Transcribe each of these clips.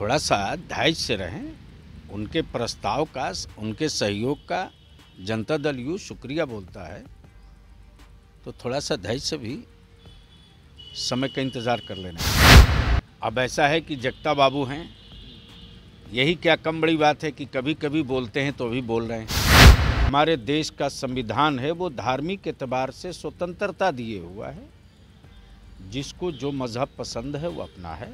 थोड़ा सा धैर्य से रहें उनके प्रस्ताव का उनके सहयोग का जनता दल यू शुक्रिया बोलता है तो थोड़ा सा धैर्य से भी समय का इंतज़ार कर लेना अब ऐसा है कि जगता बाबू हैं यही क्या कम बड़ी बात है कि कभी कभी बोलते हैं तो भी बोल रहे हैं हमारे देश का संविधान है वो धार्मिक एतबार से स्वतंत्रता दिए हुआ है जिसको जो मज़हब पसंद है वो अपना है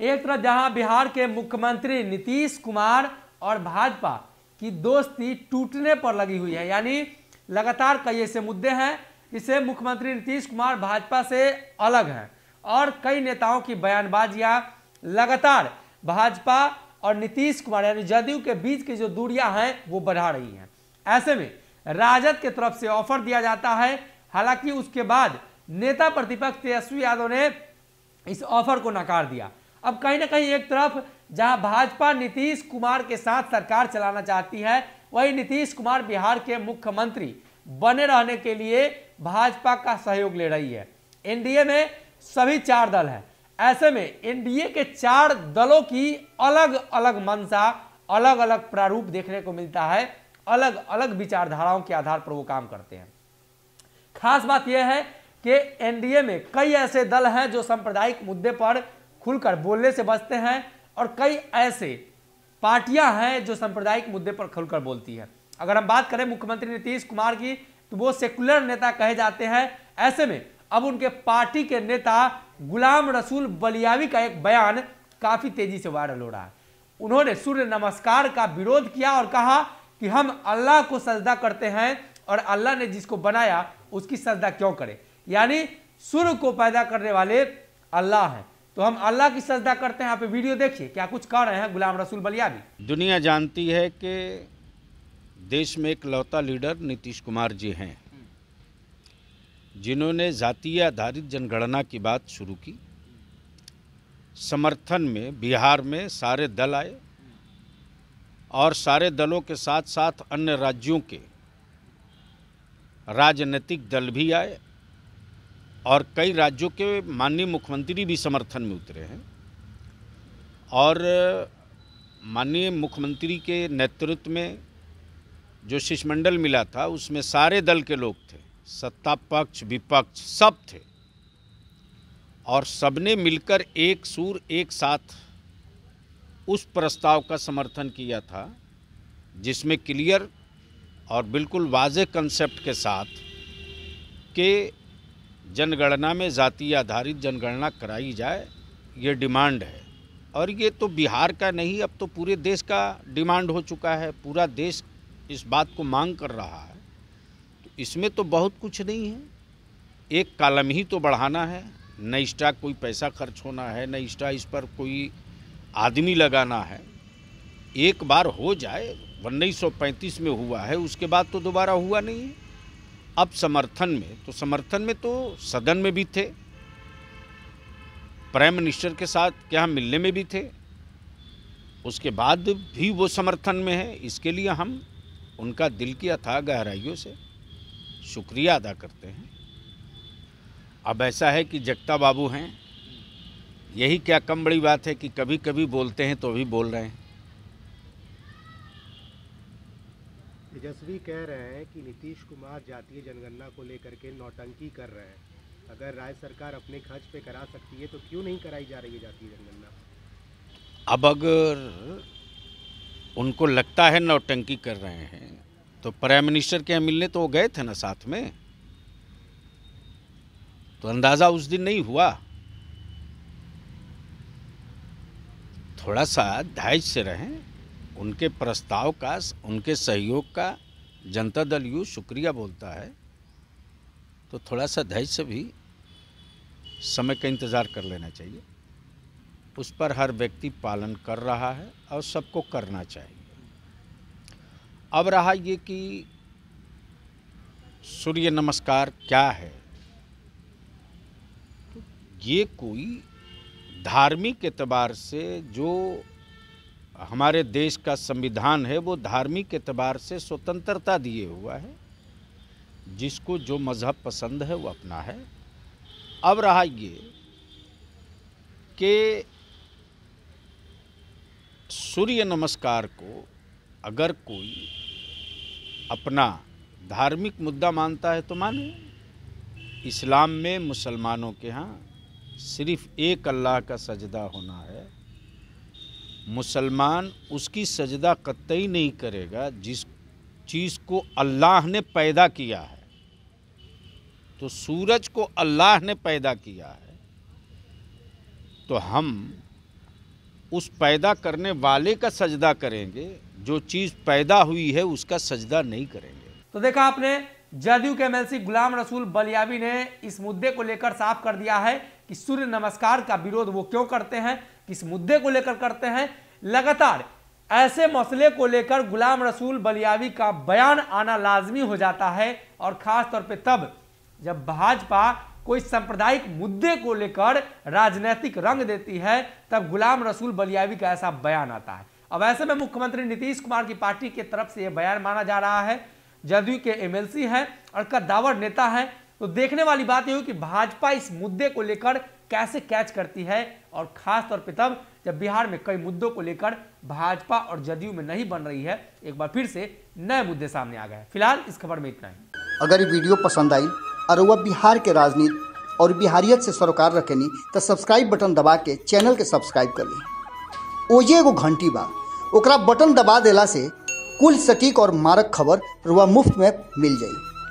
एक तरफ जहां बिहार के मुख्यमंत्री नीतीश कुमार और भाजपा की दोस्ती टूटने पर लगी हुई है यानी लगातार कई ऐसे मुद्दे हैं इसे मुख्यमंत्री नीतीश कुमार भाजपा से अलग हैं और कई नेताओं की बयानबाजियां लगातार भाजपा और नीतीश कुमार यानी जदयू के बीच की जो दूरियां हैं वो बढ़ा रही हैं ऐसे में राजद के तरफ से ऑफर दिया जाता है हालांकि उसके बाद नेता प्रतिपक्ष तेजस्वी यादव ने इस ऑफर को नकार दिया अब कहीं ना कहीं एक तरफ जहां भाजपा नीतीश कुमार के साथ सरकार चलाना चाहती है वही नीतीश कुमार बिहार के मुख्यमंत्री बने रहने के लिए भाजपा का सहयोग ले रही है एनडीए में सभी चार दल हैं ऐसे में एनडीए के चार दलों की अलग अलग मंशा अलग अलग प्रारूप देखने को मिलता है अलग अलग विचारधाराओं के आधार पर वो काम करते हैं खास बात यह है कि एनडीए में कई ऐसे दल हैं जो सांप्रदायिक मुद्दे पर खुलकर बोलने से बचते हैं और कई ऐसे पार्टियां हैं जो सांप्रदायिक मुद्दे पर खुलकर बोलती है अगर हम बात करें मुख्यमंत्री नीतीश कुमार की तो वो सेकुलर नेता कहे जाते हैं ऐसे में अब उनके पार्टी के नेता गुलाम रसूल बलियावी का एक बयान काफी तेजी से वायरल हो रहा है उन्होंने सूर्य नमस्कार का विरोध किया और कहा कि हम अल्लाह को सजदा करते हैं और अल्लाह ने जिसको बनाया उसकी सजदा क्यों करें यानी सूर्य को पैदा करने वाले अल्लाह हैं तो हम अल्लाह की सजदा करते हैं यहाँ पे वीडियो देखिए क्या कुछ कह रहे हैं गुलाम रसूल भी दुनिया जानती है कि देश में एक लौता लीडर नीतीश कुमार जी हैं जिन्होंने जातीय आधारित जनगणना की बात शुरू की समर्थन में बिहार में सारे दल आए और सारे दलों के साथ साथ अन्य राज्यों के राजनीतिक दल भी आए और कई राज्यों के माननीय मुख्यमंत्री भी समर्थन में उतरे हैं और माननीय मुख्यमंत्री के नेतृत्व में जो शिष्टमंडल मिला था उसमें सारे दल के लोग थे सत्ता पक्ष विपक्ष सब थे और सबने मिलकर एक सूर एक साथ उस प्रस्ताव का समर्थन किया था जिसमें क्लियर और बिल्कुल वाजे कंसेप्ट के साथ के जनगणना में जाति आधारित जनगणना कराई जाए ये डिमांड है और ये तो बिहार का नहीं अब तो पूरे देश का डिमांड हो चुका है पूरा देश इस बात को मांग कर रहा है तो इसमें तो बहुत कुछ नहीं है एक कालम ही तो बढ़ाना है न एक्स्ट्रा कोई पैसा खर्च होना है न एक्स्ट्रा इस पर कोई आदमी लगाना है एक बार हो जाए उन्नीस में हुआ है उसके बाद तो दोबारा हुआ नहीं है अब समर्थन में तो समर्थन में तो सदन में भी थे प्राइम मिनिस्टर के साथ क्या हम मिलने में भी थे उसके बाद भी वो समर्थन में है इसके लिए हम उनका दिल की था गहराइयों से शुक्रिया अदा करते हैं अब ऐसा है कि जगता बाबू हैं यही क्या कम बड़ी बात है कि कभी कभी बोलते हैं तो भी बोल रहे हैं तेजस्वी कह रहे हैं कि नीतीश कुमार जातीय जनगणना को लेकर के नौटंकी कर रहे हैं अगर राज्य सरकार अपने खर्च पे करा सकती है तो क्यों नहीं कराई जा रही है जातीय जनगणना अब अगर उनको लगता है नौटंकी कर रहे हैं तो प्राइम मिनिस्टर के मिलने तो वो गए थे ना साथ में तो अंदाज़ा उस दिन नहीं हुआ थोड़ा सा धैर्य से रहें उनके प्रस्ताव का उनके सहयोग का जनता दल यू शुक्रिया बोलता है तो थोड़ा सा धैर्य से भी समय का इंतज़ार कर लेना चाहिए उस पर हर व्यक्ति पालन कर रहा है और सबको करना चाहिए अब रहा ये कि सूर्य नमस्कार क्या है ये कोई धार्मिक एतबार से जो हमारे देश का संविधान है वो धार्मिक एतबार से स्वतंत्रता दिए हुआ है जिसको जो मज़हब पसंद है वो अपना है अब रहा ये कि सूर्य नमस्कार को अगर कोई अपना धार्मिक मुद्दा मानता है तो माने इस्लाम में मुसलमानों के यहाँ सिर्फ एक अल्लाह का सजदा होना है मुसलमान उसकी सजदा कतई नहीं करेगा जिस चीज़ को अल्लाह ने पैदा किया है तो सूरज को अल्लाह ने पैदा किया है तो हम उस पैदा करने वाले का सजदा करेंगे जो चीज़ पैदा हुई है उसका सजदा नहीं करेंगे तो देखा आपने जदयू के एमएलसी गुलाम रसूल बलियावी ने इस मुद्दे को लेकर साफ कर दिया है कि सूर्य नमस्कार का विरोध वो क्यों करते हैं किस मुद्दे को लेकर करते हैं लगातार ऐसे मसले को लेकर गुलाम रसूल बलियावी का बयान आना लाजमी हो जाता है और खास तौर पे तब जब भाजपा कोई सांप्रदायिक मुद्दे को लेकर राजनीतिक रंग देती है तब गुलाम रसूल बलियावी का ऐसा बयान आता है अब ऐसे में मुख्यमंत्री नीतीश कुमार की पार्टी की तरफ से यह बयान माना जा रहा है जदयू के एमएलसी हैं और कद्दावर नेता है तो देखने वाली बात यह हुई कि भाजपा इस मुद्दे को लेकर कैसे कैच करती है और खासतौर पर तब जब बिहार में कई मुद्दों को लेकर भाजपा और जदयू में नहीं बन रही है एक बार फिर से नए मुद्दे सामने आ गए फिलहाल इस खबर में इतना ही अगर ये वीडियो पसंद आई और वह बिहार के राजनीति और बिहारियत से सरोकार रखेनी तो सब्सक्राइब बटन दबा के चैनल के सब्सक्राइब कर ली ओजे एगो घंटी बा ओकरा बटन दबा दिला से कुल सटीक और मारक खबर रुआ मुफ्त में मिल जाएगी